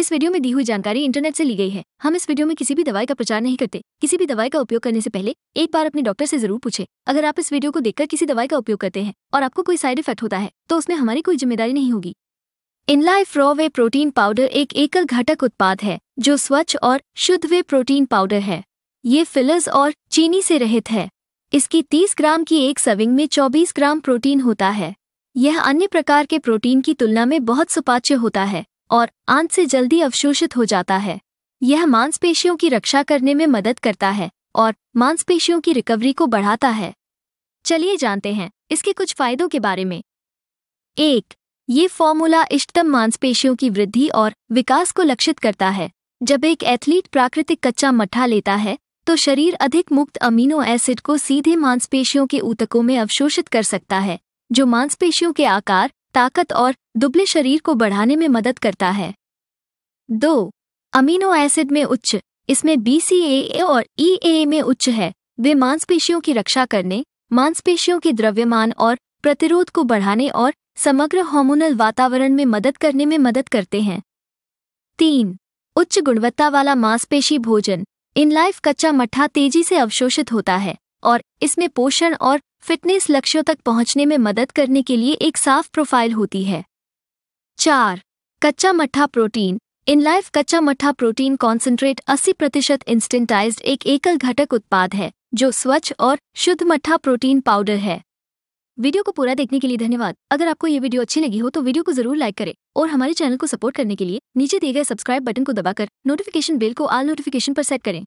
इस वीडियो में दी हुई जानकारी इंटरनेट से ली गई है हम इस वीडियो में किसी भी दवाई का प्रचार नहीं करते किसी भी दवाई का उपयोग करने से पहले एक बार अपने डॉक्टर से जरूर पूछे अगर आप इस वीडियो को देखकर किसी दवाई का उपयोग करते हैं और आपको कोई साइड इफेक्ट होता है तो उसमें हमारी कोई जिम्मेदारी नहीं होगी InLife raw whey protein powder एक एकल घटक उत्पाद है जो स्वच्छ और शुद्ध वे प्रोटीन पाउडर है ये फिलर्स और चीनी से रहित है इसकी तीस ग्राम की एक सविंग में चौबीस ग्राम प्रोटीन होता है यह अन्य प्रकार के प्रोटीन की तुलना में बहुत सुपाच्य होता है और आंत से जल्दी अवशोषित हो जाता है यह मांसपेशियों की रक्षा करने में मदद करता है और मांसपेशियों की रिकवरी को बढ़ाता है चलिए जानते हैं इसके कुछ फायदों के बारे में एक ये फॉर्मूला इष्टतम मांसपेशियों की वृद्धि और विकास को लक्षित करता है जब एक एथलीट प्राकृतिक कच्चा मट्ठा लेता है तो शरीर अधिक मुक्त अमीनो एसिड को सीधे मांसपेशियों के ऊतकों में अवशोषित कर सकता है जो मांसपेशियों के आकार ताकत और दुबले शरीर को बढ़ाने में मदद करता है दो अमीनो एसिड में उच्च इसमें बी और ई e में उच्च है वे मांसपेशियों की रक्षा करने मांसपेशियों के द्रव्यमान और प्रतिरोध को बढ़ाने और समग्र हॉर्मोनल वातावरण में मदद करने में मदद करते हैं तीन उच्च गुणवत्ता वाला मांसपेशी भोजन इनलाइफ कच्चा मट्ठा तेजी से अवशोषित होता है और इसमें पोषण और फिटनेस लक्ष्यों तक पहुंचने में मदद करने के लिए एक साफ प्रोफाइल होती है चार कच्चा मट्ठा प्रोटीन इनलाइफ कच्चा मट्ठा प्रोटीन कॉन्सेंट्रेट 80 प्रतिशत इंस्टेंटाइज एक एकल घटक उत्पाद है जो स्वच्छ और शुद्ध मट्ठा प्रोटीन पाउडर है वीडियो को पूरा देखने के लिए धन्यवाद अगर आपको ये वीडियो अच्छी लगी हो तो वीडियो को जरूर लाइक करें और हमारे चैनल को सपोर्ट करने के लिए नीचे दिए गए सब्सक्राइब बटन को दबाकर नोटिफिकेशन बेल को आल नोटिफिकेशन पर सेट करें